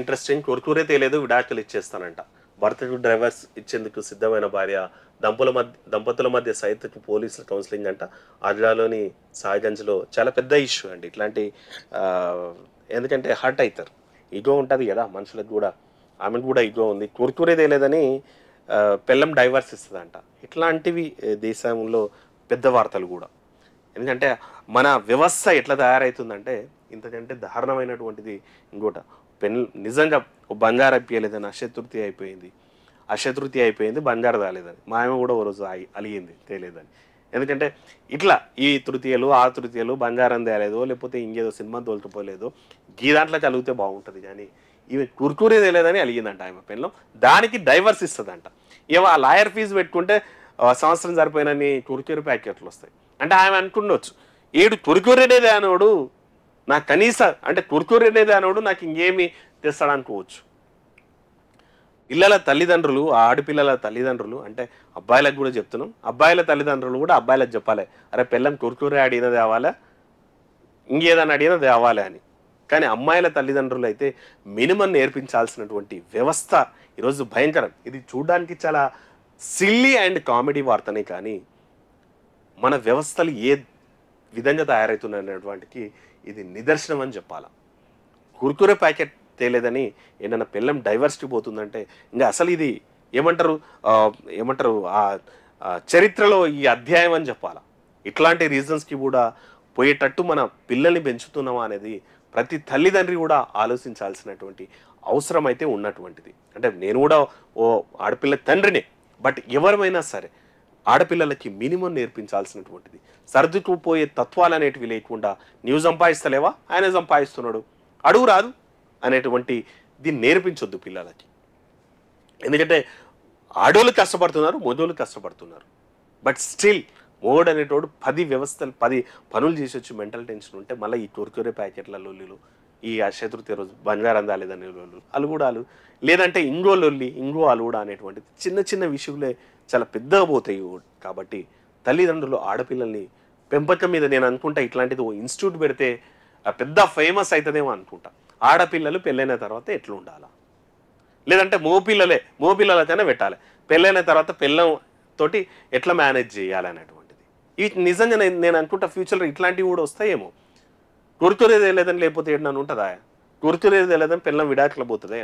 interesting కొడుకురే తెలియదు విడాకులు ఇచ్చేస్తానంట భర్తకు డ్రైవర్స్ ఇచ్చేందుకు సిద్ధమైన భార్య దంపుల మధ్య దంపతుల మధ్య సైతకు పోలీసుల కౌన్సిలింగ్ అంట ఆగ్రాలోని సాయిగంజ్లో చాలా పెద్ద ఇష్యూ అండి ఇట్లాంటి ఎందుకంటే హర్ట్ అవుతారు ఇగో ఉంటుంది కదా మనుషులకు కూడా ఆమెకు కూడా ఇగో ఉంది కొడుకురే తెలియదని పిల్లం డైవర్స్ ఇస్తుందంట ఇట్లాంటివి దేశంలో పెద్ద వార్తలు కూడా ఎందుకంటే మన వ్యవస్థ ఎట్లా తయారవుతుందంటే ఇంతకంటే దారుణమైనటువంటిది ఇంకోట పెన్ నిజంగా బంజారా పియలేదని అశతృతి అయిపోయింది అశతృతి అయిపోయింది బంజారా రాలేదని మా ఆమె కూడా ఓ రోజు అలిగింది తెలియదని ఎందుకంటే ఇట్లా ఈ తృతీయలు ఆ తృతీయలు బంజారం తేలేదో లేకపోతే ఇంకేదో సినిమా తోలుకుపోలేదో ఈ దాంట్లో కలిగితే బాగుంటుంది కానీ ఇవి కుర్కూరే తెలియదని అలిగిందంట ఆమె పెన్లో దానికి డైవర్స్ ఇస్తుందంట ఇవ ఆ లాయర్ ఫీజు పెట్టుకుంటే సంవత్సరం సరిపోయినని కుర్కూరు ప్యాకెట్లు వస్తాయి అంటే ఆమె అనుకుండొచ్చు ఏడు కుర్కూరేడే అనేవాడు నాకు కనీస అంటే కుర్కూరి అనేది అనోడు నాకు ఇంకేమి తెస్తాడు అనుకోవచ్చు పిల్లల తల్లిదండ్రులు ఆ ఆడపిల్లల తల్లిదండ్రులు అంటే అబ్బాయిలకు కూడా చెప్తున్నాం అబ్బాయిల తల్లిదండ్రులు కూడా అబ్బాయిలకు చెప్పాలి అరే పిల్లం కుర్కూరే అడిగిన తేవాలా ఇంకేదని అడిగిన తేవాలా అని కానీ అమ్మాయిల తల్లిదండ్రులు అయితే మినిమం నేర్పించాల్సినటువంటి వ్యవస్థ ఈరోజు భయంకరం ఇది చూడడానికి చాలా సిల్లీ అండ్ కామెడీ వార్తనే కానీ మన వ్యవస్థలు ఏ విధంగా అనేటువంటికి ఇది నిదర్శనం అని చెప్పాలి కుర్కురే ప్యాకెట్ తేలేదని ఏదైనా పిల్లం డైవర్సిటీ పోతుందంటే ఇంకా అసలు ఇది ఏమంటారు ఏమంటారు ఆ చరిత్రలో ఈ అధ్యాయం అని చెప్పాలా ఇట్లాంటి రీజన్స్కి కూడా పోయేటట్టు మన పిల్లల్ని పెంచుతున్నామా అనేది ప్రతి తల్లిదండ్రి కూడా ఆలోచించాల్సినటువంటి అవసరం అయితే ఉన్నటువంటిది అంటే నేను కూడా ఓ ఆడపిల్ల తండ్రిని బట్ ఎవరమైనా సరే ఆడపిల్లలకి మినిమం నేర్పించాల్సినటువంటిది సర్దుకుపోయే తత్వాలు అనేటివి లేకుండా నీవు సంపాదిస్తలేవా ఆయన సంపాదిస్తున్నాడు అడుగు రాదు అనేటువంటి దీన్ని నేర్పించొద్దు పిల్లలకి ఎందుకంటే ఆడోళ్ళు కష్టపడుతున్నారు మొదోళ్ళు కష్టపడుతున్నారు బట్ స్టిల్ మోడ్ అనేటోడు పది వ్యవస్థలు పది పనులు చేసొచ్చు మెంటల్ టెన్షన్ ఉంటే మళ్ళీ ఈ టోర్క్యూరే ప్యాకెట్ల లొల్లిలో ఈ చతుర్థి రోజు బంగారం దాలేదని అలుగుడాలు లేదంటే ఇంగోలొల్లి ఇంగో కూడా అనేటువంటిది చిన్న చిన్న విషయంలో చాలా పెద్దగా పోతాయి కాబట్టి తల్లిదండ్రులు ఆడపిల్లల్ని పెంపకం మీద నేను అనుకుంటా ఇట్లాంటిది ఓ ఇన్స్టిట్యూట్ పెడితే పెద్ద ఫేమస్ అవుతుందేమో అనుకుంటా ఆడపిల్లలు పెళ్ళైన తర్వాత ఎట్లా ఉండాలా లేదంటే మోపిల్లలే మోపిల్లలతోనే పెట్టాలి పెళ్ళైన తర్వాత పిల్లం తోటి ఎట్లా మేనేజ్ చేయాలి అనేటువంటిది ఈ నిజంగా నేను అనుకుంటా ఫ్యూచర్లో ఇట్లాంటివి కూడా వస్తాయేమో కూర్చురేది లేదని లేకపోతే ఏడు నన్ను ఉంటుందా కూర్చురేది లేదని పిల్లలు విడాకులు పోతుందే